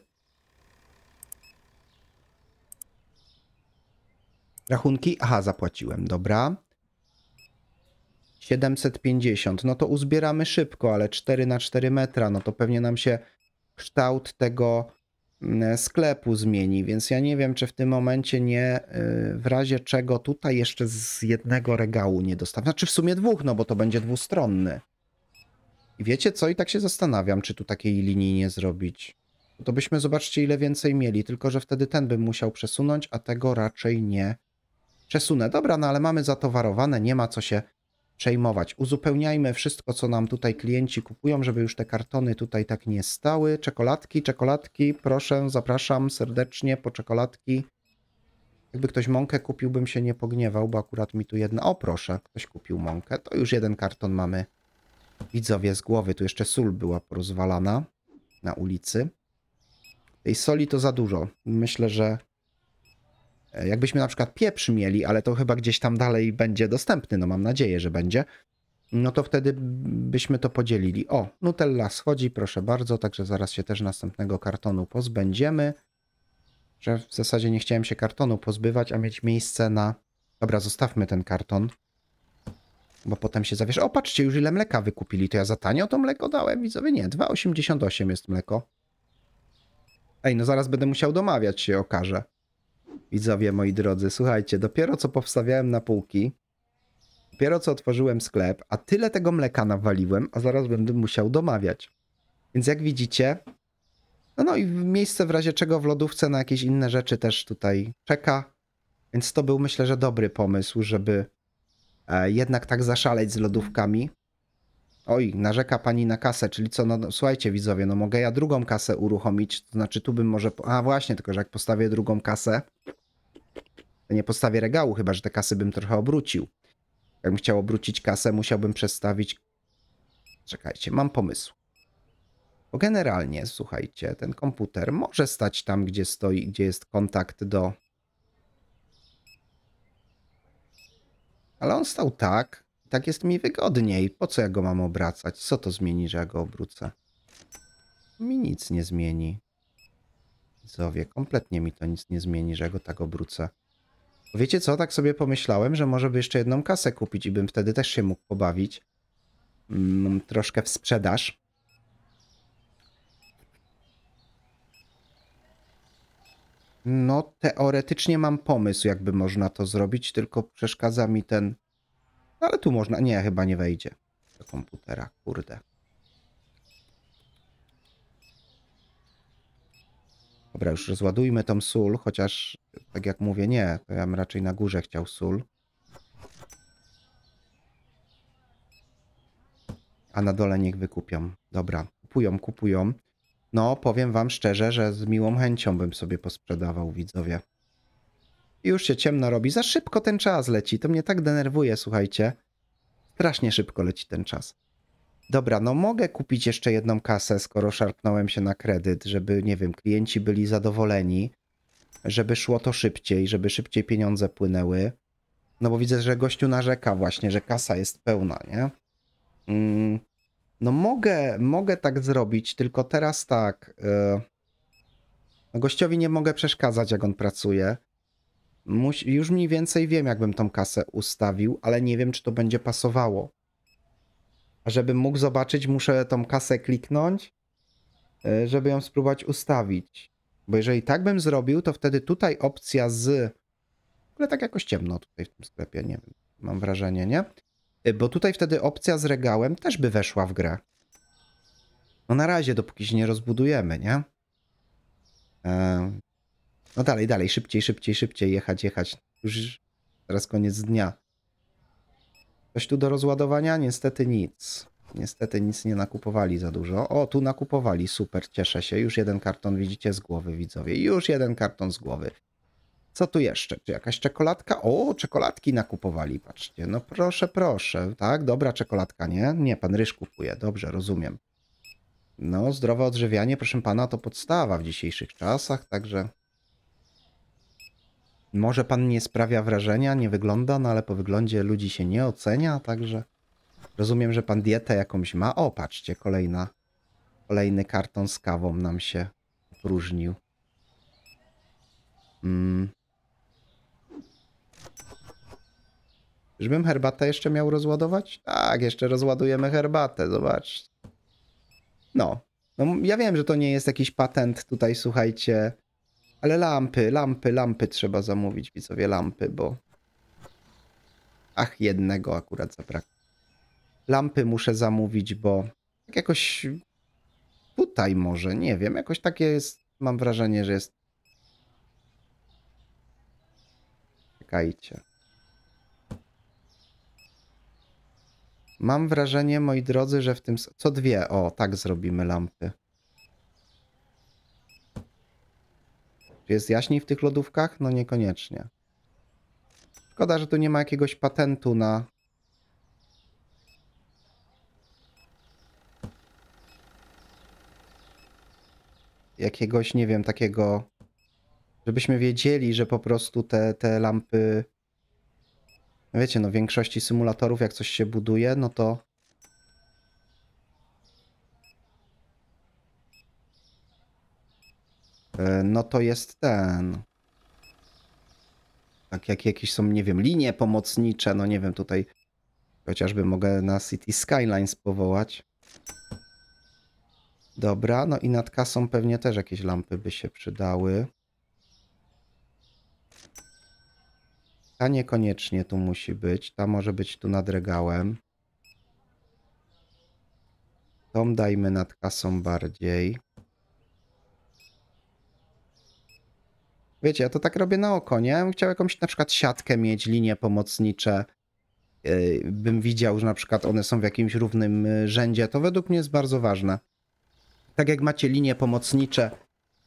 Rachunki? Aha, zapłaciłem, dobra. 750, no to uzbieramy szybko, ale 4 na 4 metra, no to pewnie nam się kształt tego mm, sklepu zmieni, więc ja nie wiem, czy w tym momencie nie, y, w razie czego tutaj jeszcze z jednego regału nie dostanę, znaczy w sumie dwóch, no bo to będzie dwustronny. I wiecie co, i tak się zastanawiam, czy tu takiej linii nie zrobić. To byśmy, zobaczcie, ile więcej mieli, tylko że wtedy ten bym musiał przesunąć, a tego raczej nie przesunę. Dobra, no ale mamy zatowarowane, nie ma co się przejmować. Uzupełniajmy wszystko, co nam tutaj klienci kupują, żeby już te kartony tutaj tak nie stały. Czekoladki, czekoladki, proszę, zapraszam serdecznie po czekoladki. Jakby ktoś mąkę kupił, bym się nie pogniewał, bo akurat mi tu jedna... O, proszę, ktoś kupił mąkę. To już jeden karton mamy. Widzowie z głowy, tu jeszcze sól była porozwalana na ulicy. Tej soli to za dużo. Myślę, że E, jakbyśmy na przykład pieprz mieli, ale to chyba gdzieś tam dalej będzie dostępny, no mam nadzieję, że będzie, no to wtedy byśmy to podzielili. O, Nutella schodzi, proszę bardzo, także zaraz się też następnego kartonu pozbędziemy. Że w zasadzie nie chciałem się kartonu pozbywać, a mieć miejsce na... Dobra, zostawmy ten karton, bo potem się zawiesz. O, patrzcie, już ile mleka wykupili, to ja za tanio to mleko dałem, widzowie? Nie, 2,88 jest mleko. Ej, no zaraz będę musiał domawiać się, okaże. Widzowie moi drodzy, słuchajcie, dopiero co powstawiałem na półki, dopiero co otworzyłem sklep, a tyle tego mleka nawaliłem, a zaraz będę musiał domawiać. Więc jak widzicie, no, no i miejsce w razie czego w lodówce na jakieś inne rzeczy też tutaj czeka. Więc to był myślę, że dobry pomysł, żeby e, jednak tak zaszaleć z lodówkami. Oj, narzeka pani na kasę, czyli co, no, no słuchajcie widzowie, no mogę ja drugą kasę uruchomić, to znaczy tu bym może, a właśnie, tylko że jak postawię drugą kasę, nie postawię regału, chyba że te kasy bym trochę obrócił. Jakbym chciał obrócić kasę, musiałbym przestawić... Czekajcie, mam pomysł. Bo generalnie, słuchajcie, ten komputer może stać tam, gdzie stoi, gdzie jest kontakt do... Ale on stał tak, tak jest mi wygodniej. Po co ja go mam obracać? Co to zmieni, że ja go obrócę? Mi nic nie zmieni. Zowie, kompletnie mi to nic nie zmieni, że ja go tak obrócę. Wiecie co, tak sobie pomyślałem, że może by jeszcze jedną kasę kupić i bym wtedy też się mógł pobawić. Mm, troszkę w sprzedaż. No, teoretycznie mam pomysł, jakby można to zrobić, tylko przeszkadza mi ten... No, ale tu można... Nie, chyba nie wejdzie do komputera, kurde. Dobra, już rozładujmy tą sól, chociaż tak jak mówię, nie, to ja bym raczej na górze chciał sól. A na dole niech wykupią. Dobra, kupują, kupują. No, powiem wam szczerze, że z miłą chęcią bym sobie posprzedawał, widzowie. Już się ciemno robi, za szybko ten czas leci, to mnie tak denerwuje, słuchajcie. Strasznie szybko leci ten czas dobra, no mogę kupić jeszcze jedną kasę, skoro szarpnąłem się na kredyt, żeby, nie wiem, klienci byli zadowoleni, żeby szło to szybciej, żeby szybciej pieniądze płynęły. No bo widzę, że gościu narzeka właśnie, że kasa jest pełna, nie? Mm, no mogę, mogę tak zrobić, tylko teraz tak. Yy, gościowi nie mogę przeszkadzać, jak on pracuje. już mniej więcej wiem, jakbym tą kasę ustawił, ale nie wiem, czy to będzie pasowało. A żebym mógł zobaczyć, muszę tą kasę kliknąć, y, żeby ją spróbować ustawić. Bo jeżeli tak bym zrobił, to wtedy tutaj opcja z... ale tak jakoś ciemno tutaj w tym sklepie, nie wiem, mam wrażenie, nie? Y, bo tutaj wtedy opcja z regałem też by weszła w grę. No na razie, dopóki się nie rozbudujemy, nie? E, no dalej, dalej, szybciej, szybciej, szybciej, jechać, jechać. Już teraz koniec dnia. Coś tu do rozładowania? Niestety nic. Niestety nic nie nakupowali za dużo. O, tu nakupowali, super, cieszę się. Już jeden karton widzicie z głowy, widzowie. Już jeden karton z głowy. Co tu jeszcze? Czy jakaś czekoladka? O, czekoladki nakupowali, patrzcie. No proszę, proszę, tak? Dobra czekoladka, nie? Nie, pan Ryż kupuje, dobrze, rozumiem. No, zdrowe odżywianie, proszę pana, to podstawa w dzisiejszych czasach, także może pan nie sprawia wrażenia, nie wygląda, no ale po wyglądzie ludzi się nie ocenia, także rozumiem, że pan dietę jakąś ma. O, patrzcie, kolejna, kolejny karton z kawą nam się próżnił. Mm. Żbym herbatę jeszcze miał rozładować? Tak, jeszcze rozładujemy herbatę, zobaczcie. No. no. Ja wiem, że to nie jest jakiś patent tutaj, słuchajcie, ale lampy, lampy, lampy trzeba zamówić, widzowie, lampy, bo... Ach, jednego akurat zabrakło. Lampy muszę zamówić, bo tak jakoś tutaj może, nie wiem, jakoś takie jest, mam wrażenie, że jest... Czekajcie. Mam wrażenie, moi drodzy, że w tym... Co dwie? O, tak zrobimy lampy. jest jaśniej w tych lodówkach? No niekoniecznie. Szkoda, że tu nie ma jakiegoś patentu na... Jakiegoś, nie wiem, takiego... Żebyśmy wiedzieli, że po prostu te, te lampy... No wiecie, no w większości symulatorów jak coś się buduje, no to E, no to jest ten. Tak jak jakieś są, nie wiem, linie pomocnicze, no nie wiem, tutaj chociażby mogę na City Skylines powołać. Dobra, no i nad kasą pewnie też jakieś lampy by się przydały. Ta niekoniecznie tu musi być. Ta może być tu nad regałem. Tą dajmy nad kasą bardziej. Wiecie, ja to tak robię na oko, nie? Ja bym chciał jakąś na przykład siatkę mieć, linie pomocnicze. E, bym widział, że na przykład one są w jakimś równym e, rzędzie. To według mnie jest bardzo ważne. Tak jak macie linie pomocnicze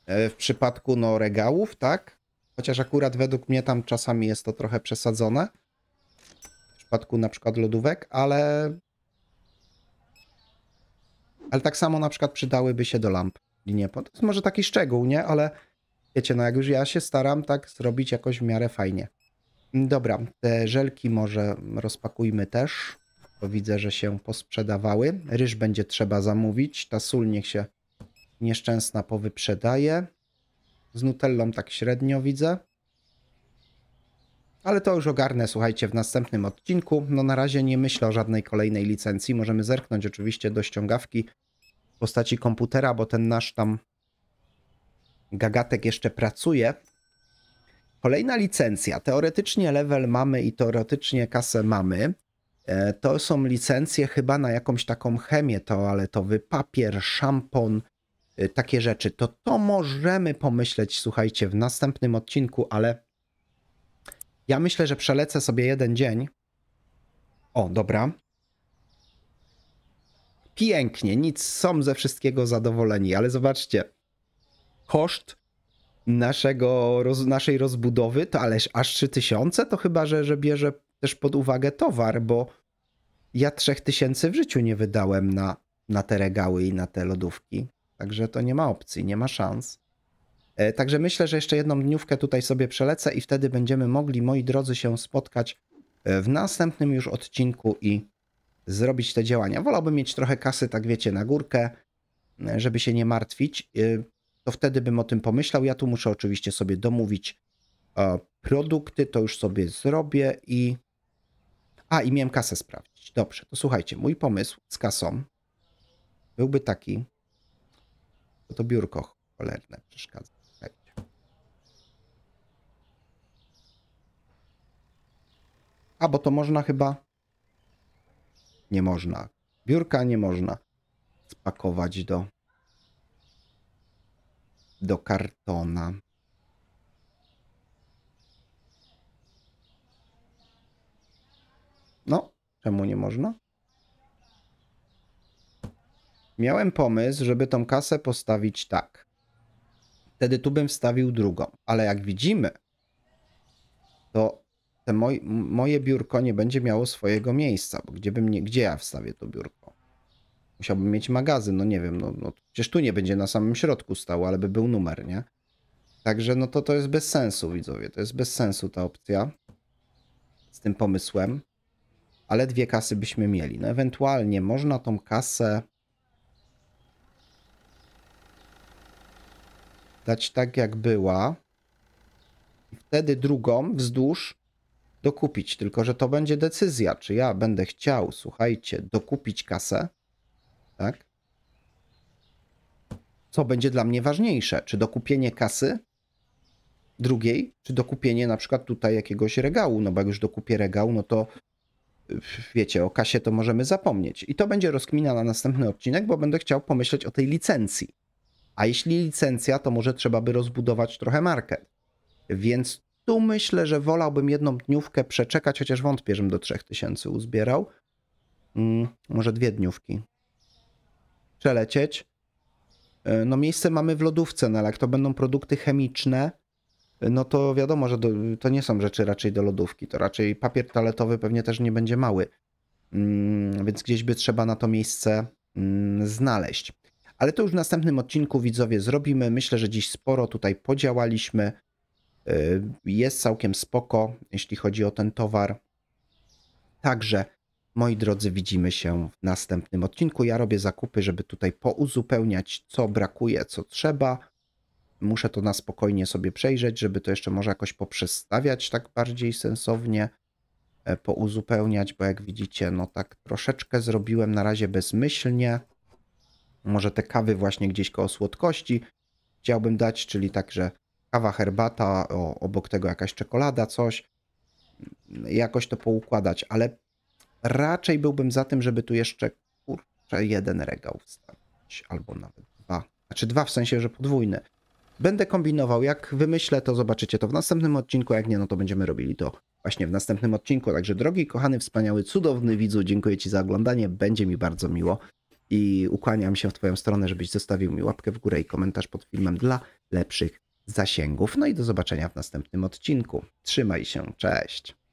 e, w przypadku no, regałów, tak? Chociaż akurat według mnie tam czasami jest to trochę przesadzone. W przypadku na przykład lodówek, ale... Ale tak samo na przykład przydałyby się do lamp linie. To jest może taki szczegół, nie? Ale Wiecie, no jak już ja się staram tak zrobić jakoś w miarę fajnie. Dobra, te żelki może rozpakujmy też, bo widzę, że się posprzedawały. Ryż będzie trzeba zamówić, ta sól niech się nieszczęsna powyprzedaje. Z nutellą tak średnio widzę. Ale to już ogarnę, słuchajcie, w następnym odcinku. No na razie nie myślę o żadnej kolejnej licencji. Możemy zerknąć oczywiście do ściągawki w postaci komputera, bo ten nasz tam Gagatek jeszcze pracuje. Kolejna licencja. Teoretycznie level mamy i teoretycznie kasę mamy. E, to są licencje chyba na jakąś taką chemię toaletowy, papier, szampon, e, takie rzeczy. To to możemy pomyśleć, słuchajcie, w następnym odcinku, ale ja myślę, że przelecę sobie jeden dzień. O, dobra. Pięknie, nic, są ze wszystkiego zadowoleni, ale zobaczcie, koszt naszego, roz, naszej rozbudowy to ależ aż 3000 to chyba, że, że bierze też pod uwagę towar, bo ja 3000 w życiu nie wydałem na, na te regały i na te lodówki. Także to nie ma opcji, nie ma szans. E, także myślę, że jeszcze jedną dniówkę tutaj sobie przelecę i wtedy będziemy mogli, moi drodzy, się spotkać e, w następnym już odcinku i zrobić te działania. Wolałbym mieć trochę kasy, tak wiecie, na górkę, e, żeby się nie martwić to wtedy bym o tym pomyślał. Ja tu muszę oczywiście sobie domówić e, produkty, to już sobie zrobię i... A, i miałem kasę sprawdzić. Dobrze, to słuchajcie, mój pomysł z kasą byłby taki, to biurko cholerne przeszkadza. Słuchajcie. A, bo to można chyba... Nie można. Biurka nie można spakować do do kartona. No, czemu nie można? Miałem pomysł, żeby tą kasę postawić tak. Wtedy tu bym wstawił drugą, ale jak widzimy, to te moj, moje biurko nie będzie miało swojego miejsca, bo gdzie, bym nie, gdzie ja wstawię to biurko? Musiałbym mieć magazyn, no nie wiem, no, no przecież tu nie będzie na samym środku stał, ale by był numer, nie? Także no to to jest bez sensu, widzowie, to jest bez sensu ta opcja z tym pomysłem, ale dwie kasy byśmy mieli. No ewentualnie można tą kasę dać tak jak była i wtedy drugą wzdłuż dokupić, tylko że to będzie decyzja, czy ja będę chciał, słuchajcie, dokupić kasę, tak? Co będzie dla mnie ważniejsze? Czy dokupienie kasy drugiej, czy dokupienie na przykład tutaj jakiegoś regału? No bo jak już dokupię regał, no to y, wiecie, o kasie to możemy zapomnieć. I to będzie rozkmina na następny odcinek, bo będę chciał pomyśleć o tej licencji. A jeśli licencja, to może trzeba by rozbudować trochę market. Więc tu myślę, że wolałbym jedną dniówkę przeczekać, chociaż wątpię, żebym do 3000 uzbierał. Mm, może dwie dniówki przelecieć. E, no miejsce mamy w lodówce, no ale jak to będą produkty chemiczne, no to wiadomo, że do, to nie są rzeczy raczej do lodówki, to raczej papier toaletowy pewnie też nie będzie mały, mm, więc gdzieś by trzeba na to miejsce mm, znaleźć. Ale to już w następnym odcinku widzowie zrobimy. Myślę, że dziś sporo tutaj podziałaliśmy. E, jest całkiem spoko, jeśli chodzi o ten towar. Także Moi drodzy, widzimy się w następnym odcinku. Ja robię zakupy, żeby tutaj pouzupełniać, co brakuje, co trzeba. Muszę to na spokojnie sobie przejrzeć, żeby to jeszcze może jakoś poprzestawiać tak bardziej sensownie, e, pouzupełniać, bo jak widzicie, no tak troszeczkę zrobiłem na razie bezmyślnie. Może te kawy właśnie gdzieś koło słodkości chciałbym dać, czyli także kawa, herbata, o, obok tego jakaś czekolada, coś. Jakoś to poukładać, ale Raczej byłbym za tym, żeby tu jeszcze kurczę jeden regał wstawić, albo nawet dwa. Znaczy dwa w sensie, że podwójne. Będę kombinował, jak wymyślę, to zobaczycie to w następnym odcinku, jak nie, no to będziemy robili to właśnie w następnym odcinku. Także drogi, kochany, wspaniały, cudowny widzu, dziękuję Ci za oglądanie, będzie mi bardzo miło i ukłaniam się w Twoją stronę, żebyś zostawił mi łapkę w górę i komentarz pod filmem dla lepszych zasięgów. No i do zobaczenia w następnym odcinku. Trzymaj się, cześć.